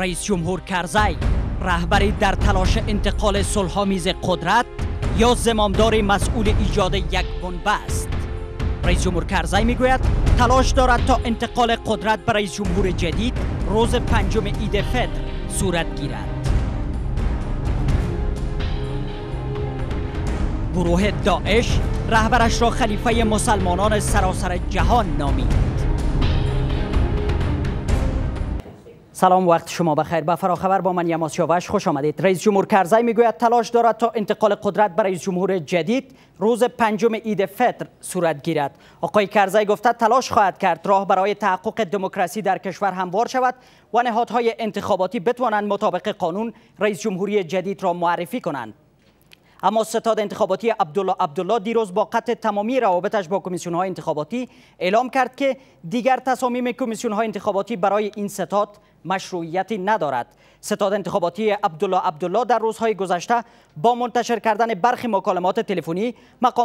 رئیس جمهور کرزی رهبری در تلاش انتقال صلحآمیز قدرت یا زمامدار مسئول ایجاد یک گنبه است رئیس جمهور کرزی میگوید تلاش دارد تا انتقال قدرت به رئیس جمهور جدید روز پنجم عید فطر صورت گیرد گروه داعش رهبرش را خلیفه مسلمانان سراسر جهان نامید سلام وقت شما بخیر با فراخبر با من یماس یاوش خوش آمدید رئیس جمهور کرزی میگوید تلاش دارد تا انتقال قدرت برای جمهور جدید روز پنجم عید فطر صورت گیرد آقای کرزی گفته تلاش خواهد کرد راه برای تحقق دموکراسی در کشور هموار شود و نهادهای انتخاباتی بتوانند مطابق قانون رئیس جمهوری جدید را معرفی کنند اما ستاد انتخاباتی عبدالله عبدالله دیروز با قطع تمامی روابطش با کمیسیون های انتخاباتی اعلام کرد که دیگر تصامیم کمیسیون های انتخاباتی برای این ستاد مشروعیتی ندارد ستاد انتخاباتی عبدالله عبدالله در روزهای گذشته با منتشر کردن برخی مکالمات تلفنی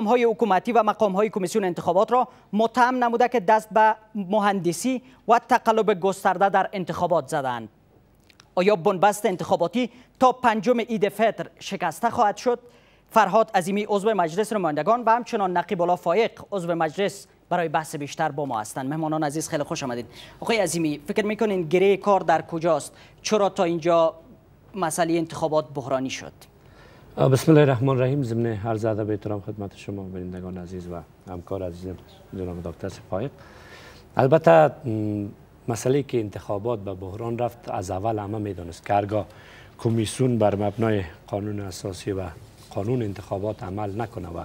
های حکومتی و های کمیسیون انتخابات را متهم نموده که دست به مهندسی و تقلب گسترده در انتخابات زدند آیا بنبست انتخاباتی تا پنجم اید فطر شکسته خواهد شد فرهاد عظیمی عضو مجلس نمایندگان و همچنان نقیب الله فایق عضو مجلس برای بحث بیشتر با ما هستند مهمانان عزیز خیلی خوش آمدید آقای عظیمی فکر میکنین گره کار در کجاست چرا تا اینجا مسئله انتخابات بحرانی شد بسم الله الرحمن الرحیم ضمن زده به احترام خدمت شما بینندگان عزیز و همکار عزیز جناب دکتر سپایق البته مسئله که انتخابات به بحران رفت از اول همه میدانست که هرگاه کمیسیون بر مبنای قانون اساسی و قانون انتخابات عمل نکنه و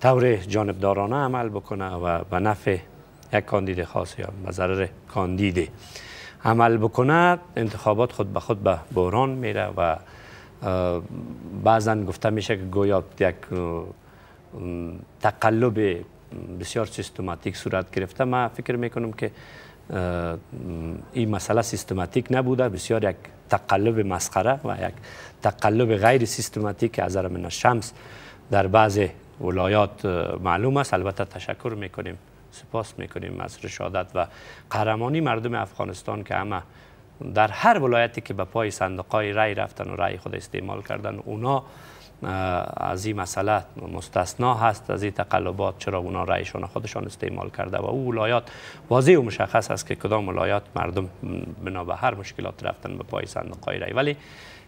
طور جانبدارانه عمل بکنه و به نفع یک کاندید خاص یا به ضرر کاندید عمل بکنه انتخابات خود به خود به بحران میره و بعضا گفته میشه که گویا یک تقلب بسیار سیستماتیک صورت گرفته من فکر میکنم که این مسئله سیستماتیک نبوده بسیار یک تقلب مسخره و یک تقلب غیر سیستماتیک از من شمس در بعض ولایات معلوم است البته تشکر میکنیم سپاس میکنیم از رشادت و قهرمانی مردم افغانستان که همه در هر ولایتی که به پای صندوقای رای رفتن و رای خود استعمال کردن اونا از این مسئله مستثنا هست از این تقلبات چرا اونا رایشون خودشان استعمال کرده و او ولایات واضح و مشخص است که کدام ولایات مردم بنا به هر مشکلات رفتن به پای صندوق رای ولی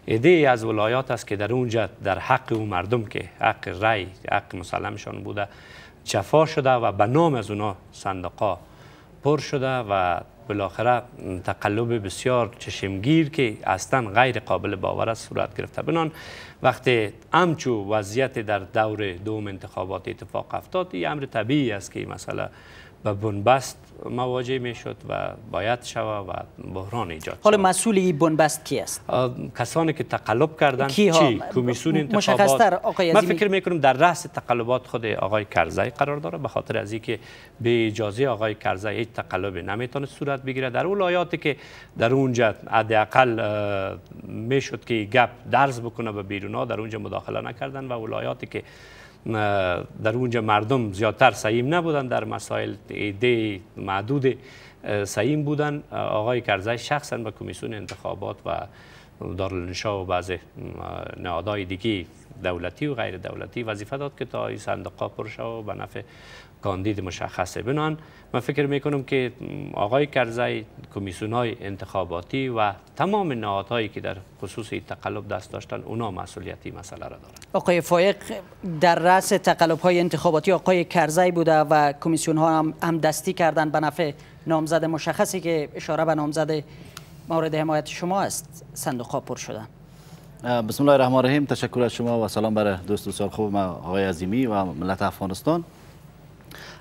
ایده از ولایات است که در اونجا در حق او مردم که حق رای حق مسلمشان بوده چفا شده و به نام از اونا صندوقا پر شده و بالاخره تقلب بسیار چشمگیر که اصلا غیر قابل باور است صورت گرفته بنان وقتی امچو وضعیت در دور دوم انتخابات اتفاق افتاد این امر طبیعی است که مثلا به بنبست مواجه می شد و باید شود و بحران ایجاد حالا مسئول این بنبست کی است کسانی که تقلب کردن کی چی کمیسون انتخابات من فکر می کنم در رأس تقلبات خود آقای کرزی قرار داره به خاطر از اینکه به اجازه آقای کرزی هیچ تقلبی نمیتونه صورت بگیره در ولایاتی که در اونجا حداقل میشد که گپ درز بکنه به بیرونا در اونجا مداخله نکردن و ولایاتی که در اونجا مردم زیادتر سعیم نبودن در مسائل ایده معدود سعیم بودن آقای کرزی شخصا به کمیسیون انتخابات و دارلنشا و بعض نهادهای دیگی دولتی و غیر دولتی وظیفه داد که تا این صندوق و به نفع کاندید مشخصه بنان من فکر میکنم که آقای کرزی کمیسیون های انتخاباتی و تمام نهادهایی که در خصوص تقلب دست داشتن اونا مسئولیتی مسئله را دارن آقای فایق در رأس تقلب های انتخاباتی آقای کرزی بوده و کمیسیون ها هم, هم دستی کردن به نفع نامزد مشخصی که اشاره به نامزد مورد حمایت شما است صندوق ها پر شدن بسم الله الرحمن الرحیم تشکر از شما و سلام بر دوست خوب ما آقای عظیمی و ملت افغانستان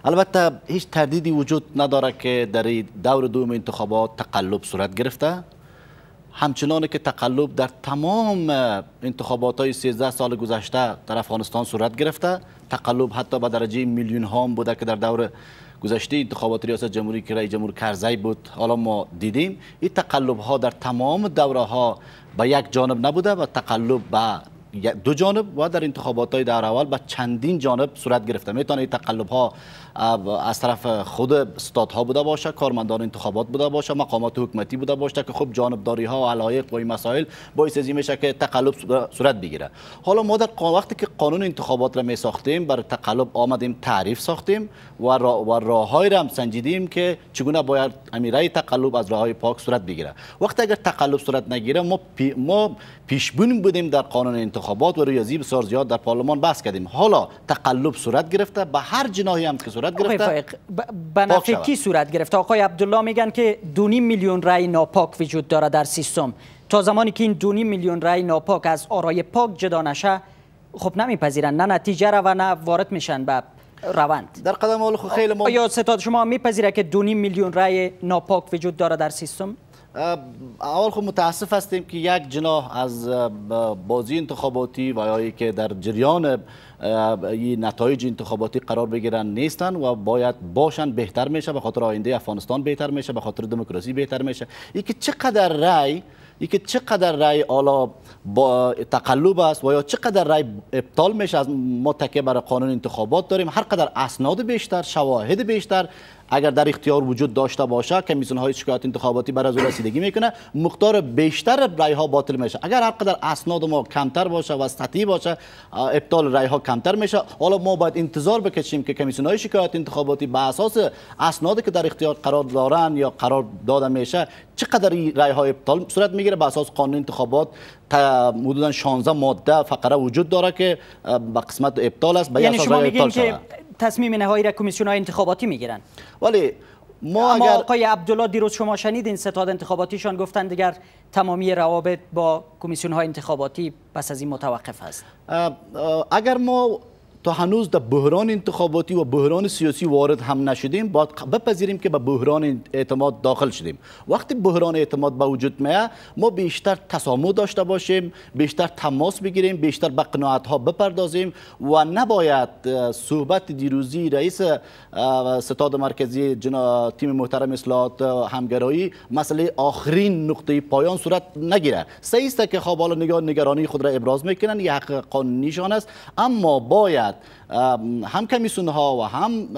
البته هیچ تردیدی وجود نداره که در دور دوم انتخابات تقلب صورت گرفته همچنان که تقلب در تمام انتخابات های 13 سال گذشته در افغانستان صورت گرفته تقلب حتی به درجه میلیون ها بوده که در دور گذشته انتخابات ریاست جمهوری که رای جمهور کرزی بود حالا ما دیدیم این تقلب ها در تمام دوره ها به یک جانب نبوده و تقلب به دو جانب و در انتخابات های در اول به چندین جانب صورت گرفته میتونه تقلب ها از طرف خود استاد ها بوده باشه کارمندان انتخابات بوده باشه مقامات حکومتی بوده باشه که خب جانبداری ها و علایق و این مسائل باعث از میشه که تقلب صورت بگیره حالا ما در وقتی که قانون انتخابات را می ساختیم بر تقلب آمدیم تعریف ساختیم و راه و راههایی را هم سنجیدیم که چگونه باید امیرای تقلب از های پاک صورت بگیره وقتی اگر تقلب صورت نگیره ما پی ما بودیم در قانون انتخابات انتخابات و ریاضی بسیار زیاد در پارلمان بحث کردیم حالا تقلب صورت گرفته به هر جناحی هم که صورت گرفته به نفع کی صورت گرفته آقای عبدالله میگن که دونی میلیون رای ناپاک وجود داره در سیستم تا زمانی که این دونی میلیون رای ناپاک از آرای پاک جدا نشه خب نمیپذیرن نه نتیجه رو و نه وارد میشن به روند در قدم اول خب خیلی ما یا ستاد شما میپذیره که دونی میلیون رای ناپاک وجود داره در سیستم اول خب متاسف هستیم که یک جناح از بازی انتخاباتی و یا که در جریان نتایج انتخاباتی قرار بگیرن نیستن و باید باشن بهتر میشه به خاطر آینده افغانستان بهتر میشه به خاطر دموکراسی بهتر میشه ای که چقدر رای، ای که چقدر رای آلا تقلب است و یا چقدر رای ابطال میشه از ما بر قانون انتخابات داریم هر قدر اسناد بیشتر شواهد بیشتر اگر در اختیار وجود داشته باشه کمیسیون های شکایت انتخاباتی بر از رسیدگی میکنه مقدار بیشتر رای ها باطل میشه اگر هر قدر اسناد ما کمتر باشه و سطحی باشه ابطال رای ها کمتر میشه حالا ما باید انتظار بکشیم که کمیسیون های شکایت انتخاباتی به اساس اسنادی که در اختیار قرار دارن یا قرار داده میشه چقدر رای ها ابطال صورت میگیره به اساس قانون انتخابات حدودا 16 ماده فقره وجود داره که به قسمت ابطال است به یعنی شما میگین که تصمیم نهایی را کمیسیون های انتخاباتی میگیرن ولی ما اما اگر... آقای عبدالله دیروز شما شنیدین ستاد انتخاباتیشان گفتند دیگر تمامی روابط با کمیسیون های انتخاباتی پس از این متوقف است اگر ما تا هنوز در بحران انتخاباتی و بحران سیاسی وارد هم نشدیم باید بپذیریم که به بحران اعتماد داخل شدیم وقتی بحران اعتماد به وجود میاد ما بیشتر تسامح داشته باشیم بیشتر تماس بگیریم بیشتر به قناعت ها بپردازیم و نباید صحبت دیروزی رئیس ستاد مرکزی تیم محترم اصلاحات همگرایی مسئله آخرین نقطه پایان صورت نگیره سعی که خواب نگاه نگرانی خود را ابراز میکنن یه حق است اما باید هم کمیسون ها و هم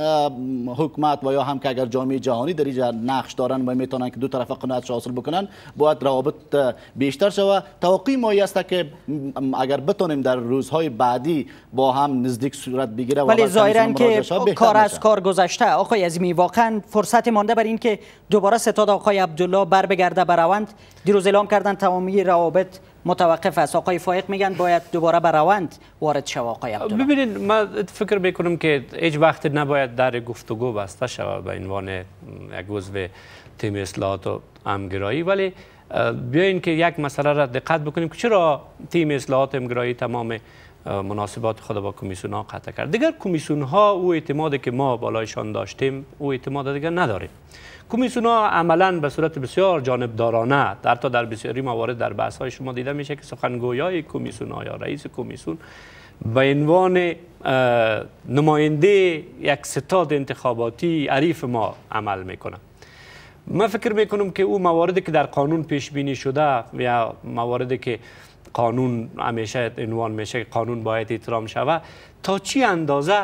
حکمت و یا هم که اگر جامعه جهانی در اینجا نقش دارن و میتونن که دو طرف قناعت حاصل بکنن باید روابط بیشتر و توقع ما است که اگر بتونیم در روزهای بعدی با هم نزدیک صورت بگیره ولی که کار از کار گذشته آقای عزیمی واقعا فرصت مانده بر این که دوباره ستاد آقای عبدالله بر بگرده بروند دیروز اعلام کردن تمامی روابط متوقف است آقای فایق میگن باید دوباره به روند وارد شوه آقای عبدالله ببینید من فکر میکنم که هیچ وقت نباید در گفتگو بسته شود به عنوان یک عضو تیم اصلاحات و امگرایی ولی بیاین که یک مسئله را دقت بکنیم که چرا تیم اصلاحات امگرایی تمام مناسبات خود با کمیسون ها قطع کرد دیگر کمیسون ها او اعتمادی که ما بالایشان داشتیم او اعتماد دیگر نداریم ها عملا به صورت بسیار جانبدارانه حتی در بسیاری موارد در بحث های شما دیده میشه که سخنگویای کمیسیون یا رئیس کمیسیون به عنوان نماینده یک ستاد انتخاباتی عریف ما عمل میکنه من فکر میکنم که او مواردی که در قانون پیش بینی شده یا مواردی که قانون همیشه عنوان میشه قانون باید احترام شود تا چی اندازه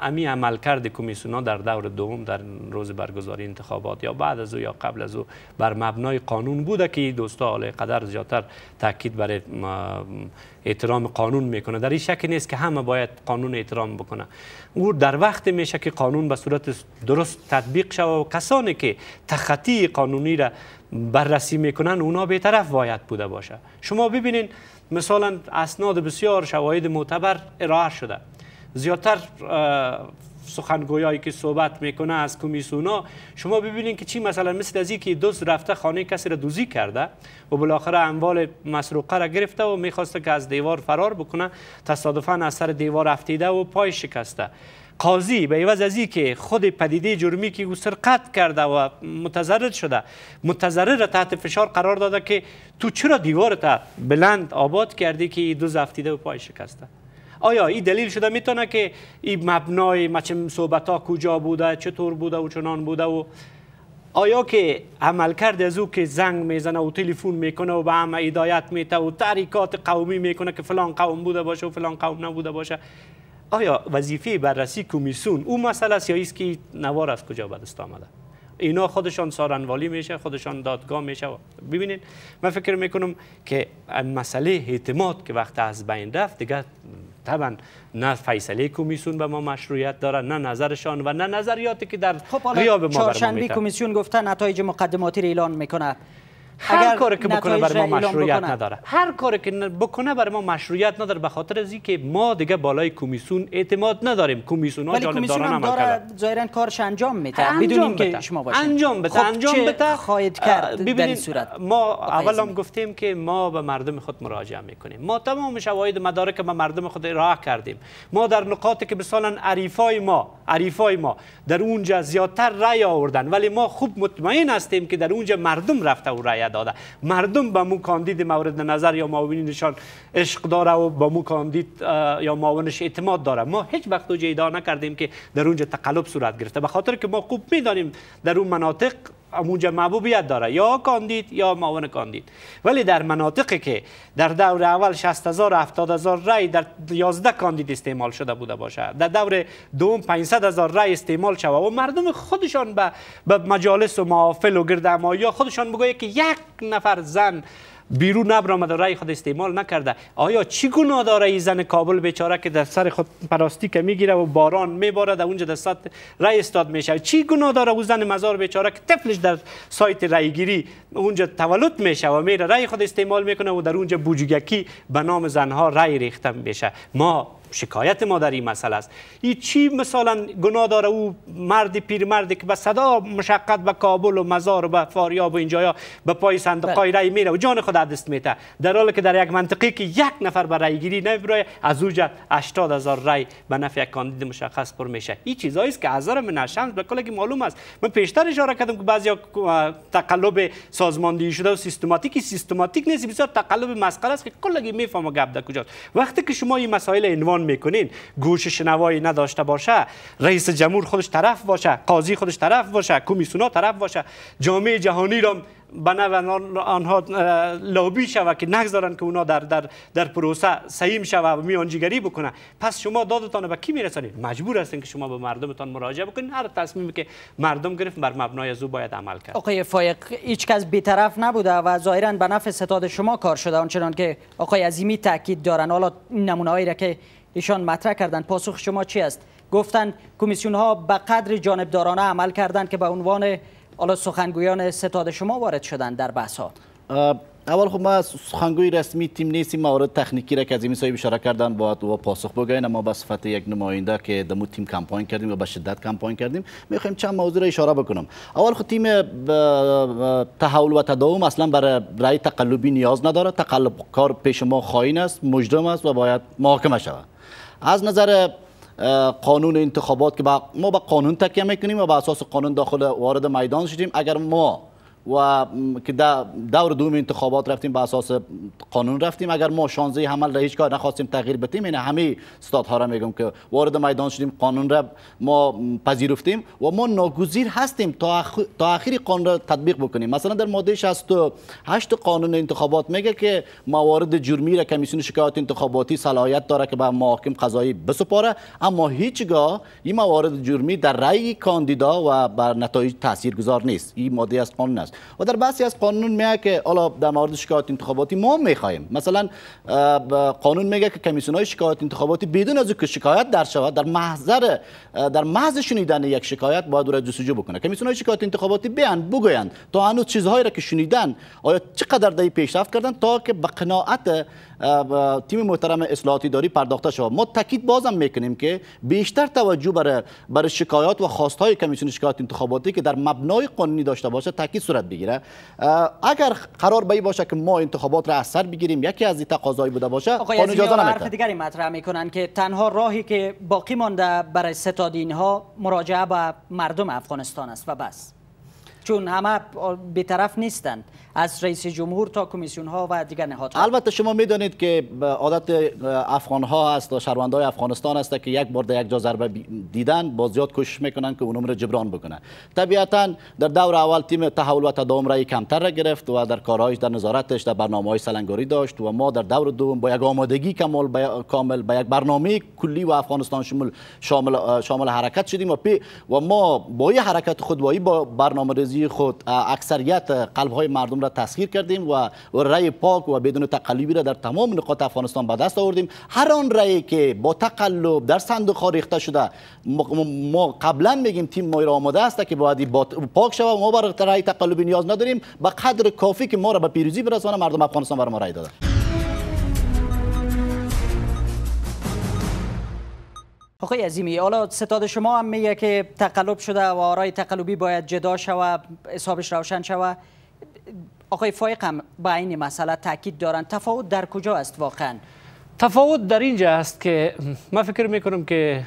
امی عملکرد کمیسیون در دور دوم در روز برگزاری انتخابات یا بعد از او یا قبل از او بر مبنای قانون بوده که دوستا حال قدر زیادتر تاکید بر احترام قانون میکنه در این شک نیست که همه باید قانون احترام بکنه او در وقت میشه که قانون به صورت درست تطبیق شوه و کسانی که تخطی قانونی را بررسی میکنن اونا به طرف باید بوده باشه شما ببینین مثلا اسناد بسیار شواهد معتبر ارائه شده زیادتر سخنگویایی که صحبت میکنه از کمیسونا شما ببینید که چی مثلا مثل از که دوست رفته خانه کسی را دوزی کرده و بالاخره اموال مسروقه را گرفته و میخواسته که از دیوار فرار بکنه تصادفا از سر دیوار افتیده و پای شکسته قاضی به عوض از که خود پدیده جرمی که او سرقت کرده و متضرر شده متضرر را تحت فشار قرار داده که تو چرا دیوار دیوارت بلند آباد کردی که دو زفتیده و پای شکسته آیا این دلیل شده میتونه که این مبنای مچم صحبت ها کجا بوده چطور بوده و چنان بوده و آیا که عمل کرد از او که زنگ میزنه و تلفن میکنه و به همه ادایت میته و تحریکات قومی میکنه که فلان قوم بوده باشه و فلان قوم نبوده باشه آیا وظیفه بررسی کمیسون او مسئله است یا است که نوار از کجا بدست آمده اینا خودشان سارنوالی میشه خودشان دادگاه میشه ببینید من فکر میکنم که مسئله اعتماد که وقت از بین رفت دیگه طبعا نه فیصله کمیسیون به ما مشروعیت داره نه نظرشان و نه نظریاتی که در خب غیاب ما برمیاد کمیسیون گفته نتایج مقدماتی را اعلان میکنه هر کاری که بکنه برای ما مشروعیت نداره هر کاری که بکنه برای ما مشروعیت نداره به خاطر از که ما دیگه بالای کمیسون اعتماد نداریم کمیسیون ها جانب دارن عمل ظاهرا کارش انجام میده بدونیم که شما باشه انجام بده خب انجام بده خواهد کرد در صورت ما اول گفتیم که ما به مردم خود مراجعه میکنیم ما تمام شواهد مدارک ما مردم خود راه کردیم ما در نقاطی که مثلا عریفای ما عریفای ما در اونجا زیادتر رای آوردن ولی ما خوب مطمئن هستیم که در اونجا مردم رفته و رای مردم به مو کاندید مورد نظر یا نشان عشق داره و به مو کاندید یا معاونش اعتماد داره ما هیچ وقت توجه ادعا نکردیم که در اونجا تقلب صورت گرفته به خاطر که ما خوب میدانیم در اون مناطق اونجا محبوبیت داره یا کاندید یا معاون کاندید ولی در مناطقی که در دور اول 60000 70000 رای در 11 کاندید استعمال شده بوده باشه در دور دوم 500 هزار رای استعمال شوه و مردم خودشان به مجالس و محافل و گردمایی خودشان بگویه که یک نفر زن بیرون نبرم و رای خود استعمال نکرده آیا چی گناه داره این زن کابل بیچاره که در سر خود که میگیره و باران میباره در اونجا در سطح استاد میشه چی گناه داره اون زن مزار بیچاره که طفلش در سایت رایگیری اونجا تولد میشه و میره رای خود استعمال میکنه و در اونجا بوجگکی به نام زنها رای ریخته میشه ما شکایت ما در این مسئله است این چی مثلا گناه داره او مرد پیر مردی که به صدا مشقت به کابل و مزار و به فاریاب و اینجایا به پای های بله. رای میره و جان خود دست میته در حالی که در یک منطقه که یک نفر برای گیری نمیبره از اوج 80 رای به نفع یک کاندید مشخص پر میشه این چیزایی است که از من شمس به کلی معلوم است من پیشتر اشاره کردم که بعضی تقلب سازماندهی شده و سیستماتیکی سیستماتیک نیست بسیار تقلب مسخره است که کلگی میفهمه گپ کجاست وقتی که شما این مسائل عنوان میکنین گوش شنوایی نداشته باشه رئیس جمهور خودش طرف باشه قاضی خودش طرف باشه کمیسونا طرف باشه جامعه جهانی را بنابراین آنها لابی شوه که نگذارن که اونا در, در, در پروسه سیم شوه و میانجیگری بکنه پس شما دادتان به کی میرسانید مجبور هستین که شما به مردمتان مراجعه بکنید هر تصمیمی که مردم گرفت بر مبنای از او باید عمل کرد آقای فایق هیچ کس بیطرف نبوده و ظاهرا به نفع ستاد شما کار شده آنچنان که آقای عظیمی تاکید دارن حالا نمونهایی را که ایشان مطرح کردن پاسخ شما چی است گفتن کمیسیون ها به قدر جانبدارانه عمل کردند که به عنوان حالا سخنگویان ستاد شما وارد شدن در بحث ها اول خب ما سخنگوی رسمی تیم نیستیم موارد تکنیکی را که از این اشاره کردن باید و پاسخ بگوین اما به صفت یک نماینده که دمو تیم کمپاین کردیم و به شدت کمپاین کردیم میخوایم چند موضوع را اشاره بکنم اول خود خب تیم تحول و تداوم اصلا برای رأی تقلبی نیاز نداره تقلب کار پیش ما خائن است مجرم است و باید محاکمه شود از نظر قانون انتخابات که ما به قانون تکیه میکنیم و به اساس قانون داخل وارد میدان شدیم اگر ما و که دور دوم انتخابات رفتیم به اساس قانون رفتیم اگر ما شانزه حمل را هیچ کار نخواستیم تغییر بتیم این یعنی همه استادها را میگم که وارد میدان شدیم قانون را ما پذیرفتیم و ما ناگزیر هستیم تا اخ... تا قانون را تطبیق بکنیم مثلا در ماده 68 قانون انتخابات میگه که موارد جرمی را کمیسیون شکایات انتخاباتی صلاحیت داره که به محاکم قضایی بسپاره اما هیچگاه این موارد جرمی در رأی کاندیدا و بر نتایج تاثیرگذار نیست این ماده از قانون است و در بعضی از قانون میگه که حالا در مورد شکایات انتخاباتی ما میخوایم مثلا قانون میگه که کمیسیون های شکایات انتخاباتی بدون از که شکایت در شود در محضر در محض شنیدن یک شکایت باید را جستجو بکنه کمیسیون های شکایات انتخاباتی بیان بگویند تا هنوز چیزهایی را که شنیدن آیا چقدر دای پیشرفت کردن تا که به قناعت تیم محترم اصلاحاتی داری پرداخته شود ما تاکید بازم میکنیم که بیشتر توجه برای بر شکایات و خواستهای کمیسیون شکایات انتخاباتی که در مبنای قانونی داشته باشه تاکید صورت بگیره اگر قرار به باشه که ما انتخابات را از سر بگیریم یکی از این تقاضایی بوده باشه قانون اجازه نمیده دیگری مطرح میکنن که تنها راهی که باقی مانده برای ستاد اینها مراجعه به مردم افغانستان است و بس چون همه طرف نیستند از رئیس جمهور تا کمیسیون ها و دیگر نهادها البته شما میدانید که عادت افغان ها است و شهروندان افغانستان است که یک بار در یک جا ضربه دیدن با زیاد کوشش میکنن که اون عمر جبران بکنن طبیعتا در دور اول تیم تحول و تداوم رای کمتر را گرفت و در کارهایش در نظارتش در برنامه های سلنگاری داشت و ما در دور دوم با یک آمادگی کامل با, کامل با یک برنامه کلی و افغانستان شمول شامل, شامل حرکت شدیم و, پی و ما با حرکت خود با برنامه خود اکثریت قلب های مردم را تسخیر کردیم و رای پاک و بدون تقلبی را در تمام نقاط افغانستان به دست آوردیم هر آن رای که با تقلب در صندوق ریخته شده ما قبلا میگیم تیم ما را آماده است که باید پاک شود ما برای رای تقلبی نیاز نداریم به قدر کافی که ما را به پیروزی برسانه مردم افغانستان بر ما رای داده آقای عظیمی حالا ستاد شما هم میگه که تقلب شده و آرای تقلبی باید جدا شود حسابش روشن شود آقای فایق هم با این مسئله تاکید دارند تفاوت در کجا است واقعا تفاوت در اینجا است که من فکر میکنم که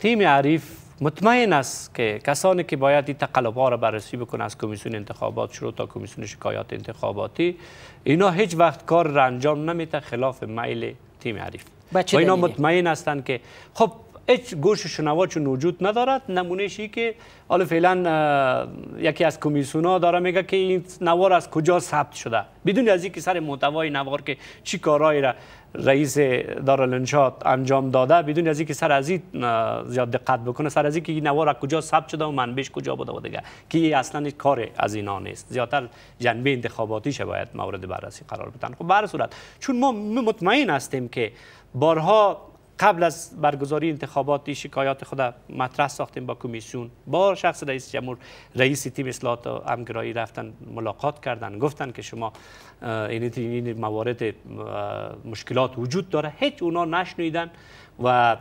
تیم عریف مطمئن است که کسانی که باید این تقلب ها را بررسی بکنه از کمیسیون انتخابات شروع تا کمیسیون شکایات انتخاباتی اینا هیچ وقت کار را انجام نمیده خلاف میل تیم عریف و اینا مطمئن هستند که خب هیچ گوش شنوا چون وجود ندارد نمونه شی که حالا فعلا یکی از کمیسونا داره میگه که این نوار از کجا ثبت شده بدون از اینکه سر محتوای نوار که چی کارایی را رئیس دارالانشاد انجام داده بدون از اینکه سر از این زیاد دقت بکنه سر از اینکه این نوار از کجا ثبت شده و منبش کجا بوده و دیگه که اصلا کار از اینا نیست زیادتر جنبه انتخاباتی شه باید مورد بررسی قرار بدن خب به صورت چون ما مطمئن هستیم که بارها قبل از برگزاری انتخابات شکایات خود مطرح ساختیم با کمیسیون با شخص رئیس جمهور رئیس تیم اصلاحات و امگرایی رفتن ملاقات کردن گفتن که شما این, موارد مشکلات وجود داره هیچ اونا نشنیدن و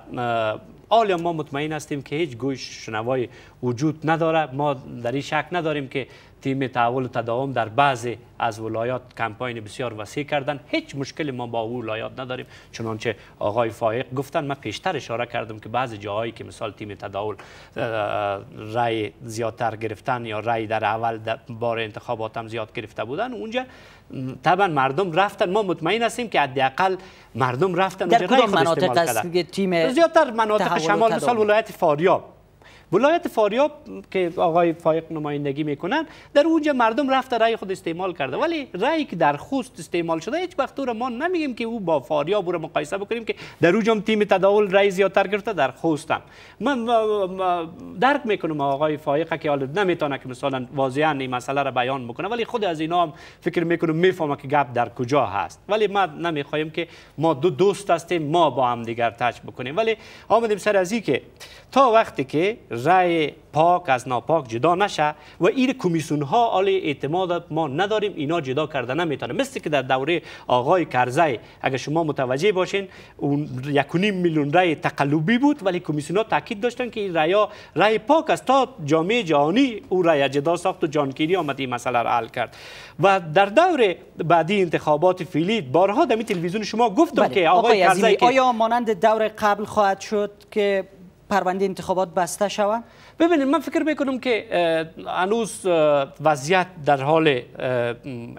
آلیا ما مطمئن هستیم که هیچ گوش شنوای وجود نداره ما در این شک نداریم که تیم تحول تداوم در بعضی از ولایات کمپاین بسیار وسیع کردن هیچ مشکل ما با ولایات نداریم چنانچه آقای فایق گفتن من پیشتر اشاره کردم که بعضی جاهایی که مثال تیم تداول رای زیادتر گرفتن یا رای در اول بار انتخابات هم زیاد گرفته بودن اونجا طبعا مردم رفتن ما مطمئن هستیم که حداقل مردم رفتن در کدام مناطق تیم زیادتر مناطق شمال مثال ولایت فاریاب ولایت فاریاب که آقای فایق نمایندگی میکنن در اونجا مردم رفت رای خود استعمال کرده ولی رای که در خوست استعمال شده هیچ وقت را ما نمیگیم که او با فاریاب رو مقایسه بکنیم که در اونجا تیم تداول رای زیادتر گرفته در خوست من درک میکنم آقای فایق که حالا نمیتونه که مثلا واضحا این مسئله را بیان بکنه ولی خود از اینا هم فکر میکنم میفهمه که گپ در کجا هست ولی ما نمیخوایم که ما دو دوست هستیم ما با هم دیگر تچ بکنیم ولی آمدیم سر از که تا وقتی که ذره پاک از ناپاک جدا نشه و این کمیسون ها آل اعتماد ما نداریم اینا جدا کرده نمیتونه مثل که در دوره آقای کرزی اگر شما متوجه باشین اون یکونیم میلیون رای تقلبی بود ولی کمیسیون ها تاکید داشتن که این رای رای پاک است تا جامعه جهانی او رای جدا ساخت و جانکیری آمد این مسئله را حل کرد و در دوره بعدی انتخابات فعلی بارها در تلویزیون شما گفتم بله. که آقای, آقای کرزی که آیا مانند دور قبل خواهد شد که پرونده انتخابات بسته شود ببینید من فکر میکنم که هنوز وضعیت در حال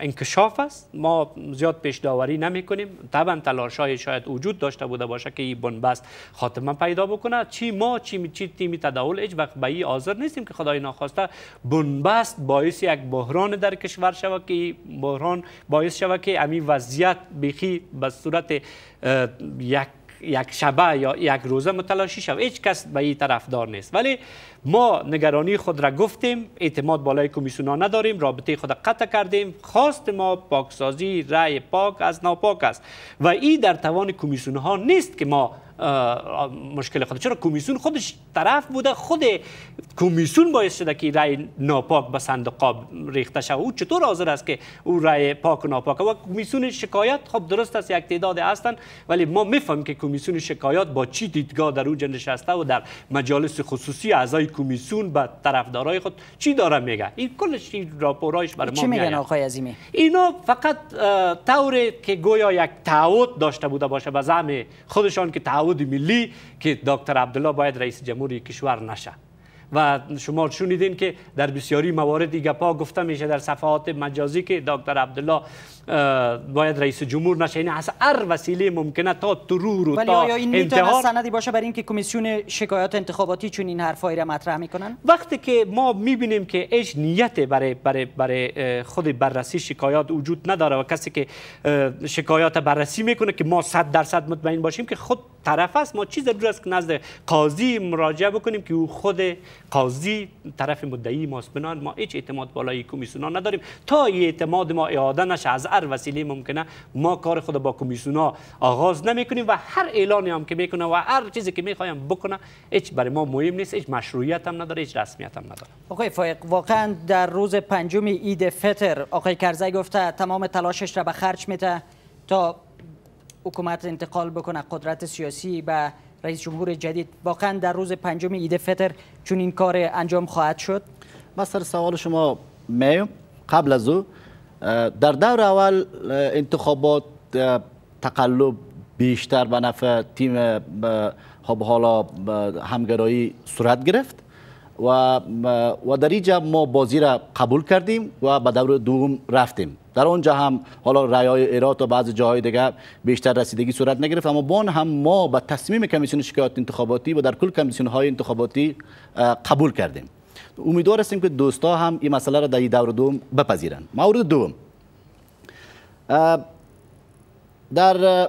انکشاف است ما زیاد پیش داوری نمی کنیم طبعا تلاش های شاید وجود داشته بوده باشه که این بنبست خاتمه پیدا بکنه چی ما چی چی تیم تداول هیچ وقت به این حاضر نیستیم که خدای ناخواسته بنبست باعث یک بحران در کشور شود که بحران باعث شود که همین وضعیت بیخی به صورت یک یک شبه یا یک روزه متلاشی شد هیچ کس به این طرفدار نیست ولی ما نگرانی خود را گفتیم اعتماد بالای کمیسیون نداریم رابطه خود را قطع کردیم خواست ما پاکسازی رای پاک از ناپاک است و این در توان کمیسیون ها نیست که ما مشکل خود چرا کمیسیون خودش طرف بوده خود کمیسیون باعث شده که رای ناپاک به صندوق ریخته شود او چطور حاضر است که او رای پاک و ناپاک و کمیسیون شکایت خب درست است یک تعداد هستند ولی ما میفهم که کمیسیون شکایت با چی دیدگاه در اون نشسته و در مجالس خصوصی اعضای کمیسیون به طرفدارای خود چی داره میگه این کلش این راپورایش برای ما چی میگن آقای عظیمی اینا فقط طوری که گویا یک تعهد داشته بوده باشه به زعم خودشان که تعهد ملی که دکتر عبدالله باید رئیس جمهور کشور نشه و شما شنیدین که در بسیاری موارد گپا گفته میشه در صفحات مجازی که دکتر عبدالله باید رئیس جمهور نشه یعنی از هر وسیله ممکنه تا ترور و تا آیا این انتحار سندی باشه برای اینکه کمیسیون شکایات انتخاباتی چون این حرفایی را مطرح میکنن وقتی که ما میبینیم که هیچ نیت برای برای برای خود بررسی شکایات وجود نداره و کسی که شکایات بررسی میکنه که ما 100 درصد مطمئن باشیم که خود طرف است ما چیز ضرور است که نزد قاضی مراجعه بکنیم که او خود قاضی طرف مدعی ماست بنان ما هیچ اعتماد بالای کمیسیون نداریم تا اعتماد ما اعاده نشه از هر وسیله ممکنه ما کار خود با ها آغاز نمیکنیم و هر اعلانی هم که میکنه و هر چیزی که میخوایم بکنه هیچ برای ما مهم نیست هیچ مشروعیت هم نداره هیچ رسمیت هم نداره آقای فایق واقعا در روز پنجم عید فطر آقای کرزی گفته تمام تلاشش را به خرج میده تا حکومت انتقال بکنه قدرت سیاسی به رئیس جمهور جدید واقعا در روز پنجم عید فطر چون این کار انجام خواهد شد ما سر سوال شما میم قبل از او در دور اول انتخابات تقلب بیشتر به نفع تیم خب حالا همگرایی صورت گرفت و و در اینجا ما بازی را قبول کردیم و به دور دوم رفتیم در اونجا هم حالا های ایرات و بعض جاهای دیگه بیشتر رسیدگی صورت نگرفت اما بان هم ما به تصمیم کمیسیون شکایات انتخاباتی و در کل کمیسیون های انتخاباتی قبول کردیم امیدوار هستیم که دوستا هم این مسئله را در این دور دوم بپذیرند مورد دوم در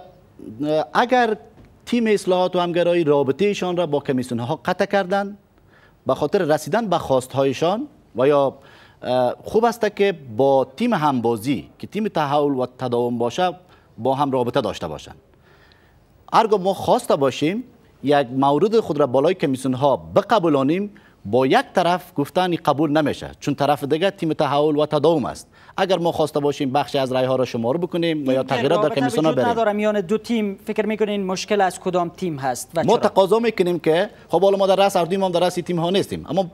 اگر تیم اصلاحات و همگرایی ایشان را با کمیسیون ها قطع کردند به خاطر رسیدن به خواستهایشان و یا خوب است که با تیم همبازی که تیم تحول و تداوم باشه با هم رابطه داشته باشند هرگاه ما خواسته باشیم یک مورد خود را بالای کمیسیون ها با یک طرف گفتن قبول نمیشه چون طرف دیگه تیم تحول و تداوم است اگر ما خواسته باشیم بخشی از رای ها را شمار بکنیم یا بله، تغییرات در کمیسیون بریم نداره میان دو تیم فکر میکنین مشکل از کدام تیم هست و ما تقاضا میکنیم که خب حالا ما در رأس اردیم هم در رأس تیم ها نیستیم اما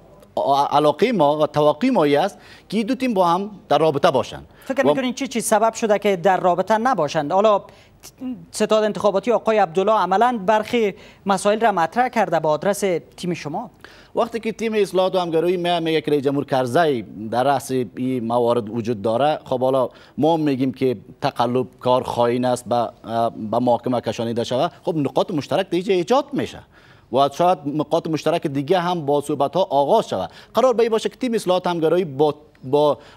علاقه ما و توقع ما است که دو تیم با هم در رابطه باشند فکر میکنین چی چیز سبب شده که در رابطه نباشند حالا ستاد انتخاباتی آقای عبدالله عملا برخی مسائل را مطرح کرده با آدرس تیم شما وقتی که تیم اصلاحات و همگرایی می میگه که رئیس جمهور کرزی در رأس این موارد وجود داره خب حالا ما میگیم که تقلب کار خائن است به محاکمه کشانیده شود خب نقاط مشترک دیگه ایجاد میشه و شاید مقاط مشترک دیگه هم با صحبت ها آغاز شود قرار به باشه که تیم اصلاحات همگرایی با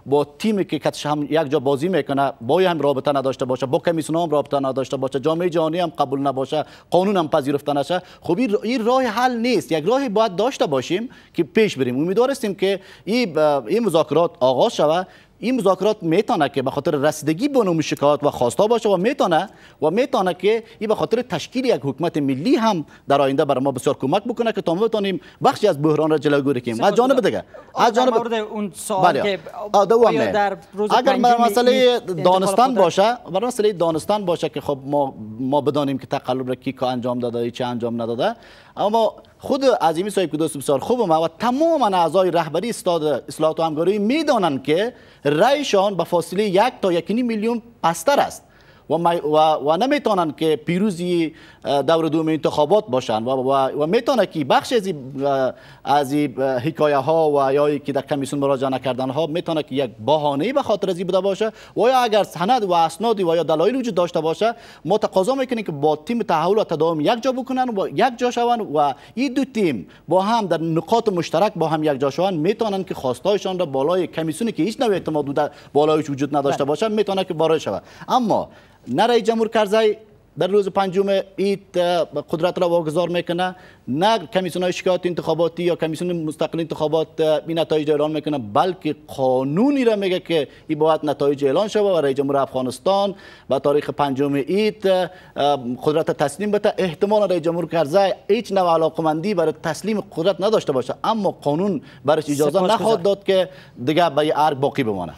با تیمی که کتش هم یک جا بازی میکنه با هم رابطه نداشته باشه با کمیسیون هم رابطه نداشته باشه جامعه جهانی هم قبول نباشه قانون هم پذیرفته نشه خب این راه حل نیست یک راهی باید داشته باشیم که پیش بریم امیدوار هستیم که این مذاکرات آغاز شود این مذاکرات میتونه که به خاطر رسیدگی به اون شکایات و خواستا باشه و میتونه و میتونه که این به خاطر تشکیل یک حکومت ملی هم در آینده برای ما بسیار کمک بکنه که تا ما بتونیم بخشی از بحران را جلوگیری کنیم از جانب دیگه از جانب اون سوال بله. که اگر مسئله دانستان باشه بر مسئله دانستان باشه که خب ما ما بدانیم که تقلب را کی که انجام داده چه انجام نداده اما خود عظیمی صاحب که دوست بسیار خوب و تمام اعضای رهبری استاد اصلاحات و همکاری میدانند که رأیشان به فاصله یک تا یکینی میلیون پستر است و, و, و نمیتونن که پیروزی دور دوم انتخابات باشن و, و, و میتونه که بخش از از حکایه ها و یا که در کمیسون مراجعه نکردن ها میتونه که یک بهانه به خاطر ازی بوده باشه و یا اگر سند و اسنادی و یا دلایل وجود داشته باشه ما تقاضا میکنیم که با تیم تحول و تداوم یک جا بکنن و یک جا شون و این دو تیم با هم در نقاط مشترک با هم یک جا شون میتونن که خواستایشان را بالای کمیسیونی که هیچ نوع اعتماد بالایش وجود نداشته بله. باشه میتونه که بارای شود اما نه رئیس جمهور در روز پنجم ایت قدرت را واگذار میکنه نه کمیسیون های شکایت انتخاباتی یا کمیسیون مستقل انتخابات این نتایج اعلان میکنه بلکه قانونی را میگه که این باید نتایج اعلان شود و رئیس جمهور افغانستان و تاریخ پنجم ایت قدرت تسلیم بده احتمال رئیس جمهور کارزای هیچ نوع علاقمندی برای تسلیم قدرت نداشته باشه اما قانون برش اجازه نخواهد داد که دیگه به ارگ باقی بماند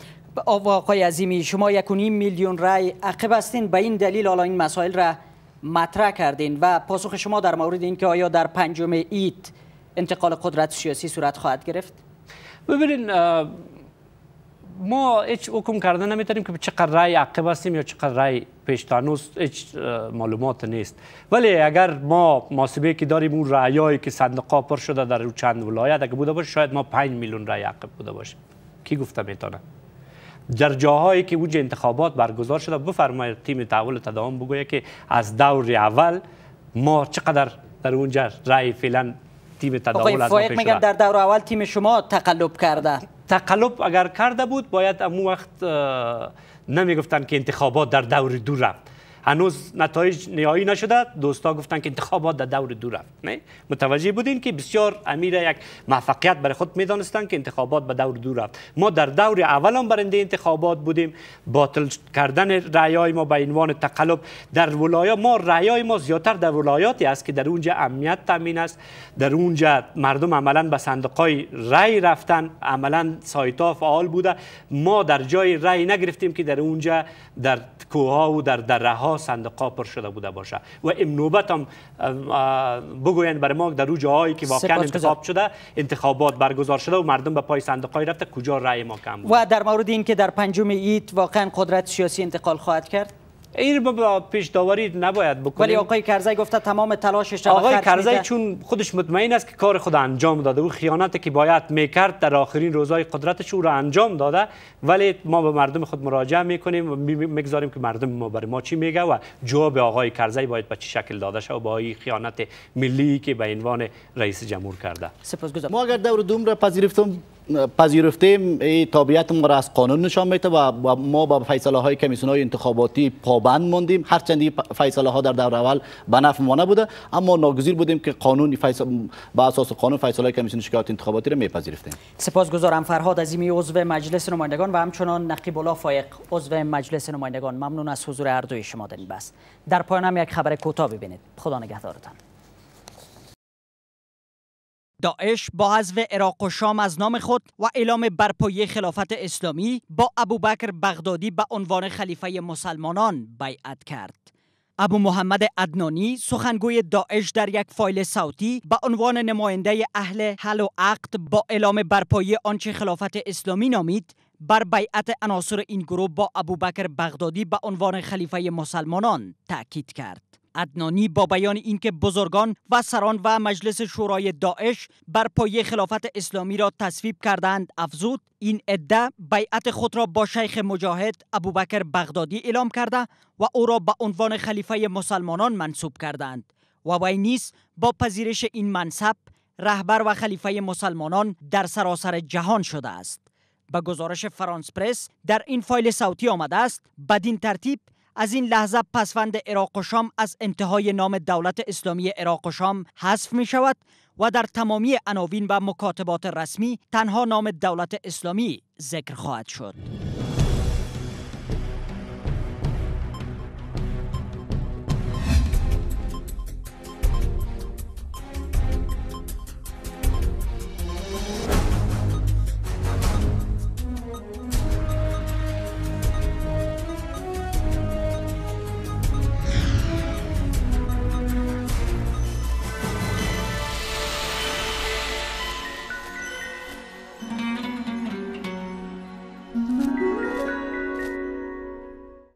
آقای عظیمی شما یکونیم میلیون رای عقب هستین به این دلیل حالا این مسائل را مطرح کردین و پاسخ شما در مورد اینکه آیا در پنجم ایت انتقال قدرت سیاسی صورت خواهد گرفت ببینین ما هیچ حکم کرده نمیتونیم که چقدر رای عقب هستیم یا چقدر رای پیشتانوس هیچ معلومات نیست ولی اگر ما محاسبه که داریم اون رایایی که صندوق پر شده در چند ولایت اگه بوده باشه شاید ما 5 میلیون رای عقب بوده باشیم کی گفته میتونه در جاهایی که اوج انتخابات برگزار شده بفرمایید تیم تحول تداوم بگوید که از دور اول ما چقدر در اونجا رای فعلا تیم تداول از فایق میگن در دور اول تیم شما تقلب کرده تقلب اگر کرده بود باید امو وقت نمیگفتن که انتخابات در دور دو رفت هنوز نتایج نهایی نشده دوستا گفتن که انتخابات در دور دور رفت متوجه بودین که بسیار امیر یک موفقیت برای خود میدانستن که انتخابات به دور دو رفت ما در دور اول هم برنده انتخابات بودیم باطل کردن های ما به عنوان تقلب در ولایات ما های ما زیاتر در ولایاتی است که در اونجا امنیت تامین است در اونجا مردم عملا به های رای رفتن عملا ها فعال بوده ما در جای رای نگرفتیم که در اونجا در کوه و در دره ها صندوق پر شده بوده باشه و ام نوبت هم بگویند برای ما در او جاهایی که واقعا انتخاب شده انتخابات برگزار شده و مردم به پای صندوق رفته کجا رای ما کم بود و در مورد اینکه در پنجم ایت واقعا قدرت سیاسی انتقال خواهد کرد این با پیش داوری نباید بکنیم ولی آقای کرزی گفته تمام تلاشش را آقای کرزی چون خودش مطمئن است که کار خود انجام داده او خیانتی که باید میکرد در آخرین روزهای قدرتش او را انجام داده ولی ما به مردم خود مراجعه میکنیم و میگذاریم که مردم ما برای ما چی میگه و جواب آقای کرزی باید به چه شکل داده شود با این خیانت ملی که به عنوان رئیس جمهور کرده سپاسگزارم ما اگر دور دوم را پذیرفتم پذیرفته تابعیت ما را از قانون نشان میده و ما با فیصله های کمیسیون های انتخاباتی پابند ماندیم. هرچند این فیصله ها در دور اول به نفع ما نبوده اما ناگزیر بودیم که قانون با اساس قانون فیصله های کمیسیون شکایات انتخاباتی را میپذیرفتیم سپاسگزارم فرهاد عزیمی عضو مجلس نمایندگان و همچنان نقیب الله فایق عضو مجلس نمایندگان ممنون از حضور هر شما در در پایان هم یک خبر کوتاه ببینید خدا نگهدارتان داعش با حذف عراق و شام از نام خود و اعلام برپایی خلافت اسلامی با ابوبکر بغدادی به عنوان خلیفه مسلمانان بیعت کرد. ابو محمد ادنانی سخنگوی داعش در یک فایل صوتی به عنوان نماینده اهل حل و عقد با اعلام برپایی آنچه خلافت اسلامی نامید بر بیعت عناصر این گروه با ابوبکر بغدادی به عنوان خلیفه مسلمانان تاکید کرد عدنانی با بیان اینکه بزرگان و سران و مجلس شورای داعش بر پایه خلافت اسلامی را تصویب کردند افزود این عده بیعت خود را با شیخ مجاهد ابوبکر بغدادی اعلام کرده و او را به عنوان خلیفه مسلمانان منصوب کردند و وی نیز با پذیرش این منصب رهبر و خلیفه مسلمانان در سراسر جهان شده است به گزارش فرانس پرس در این فایل صوتی آمده است بدین ترتیب از این لحظه پسوند عراق و شام از انتهای نام دولت اسلامی عراق و شام حذف می شود و در تمامی عناوین و مکاتبات رسمی تنها نام دولت اسلامی ذکر خواهد شد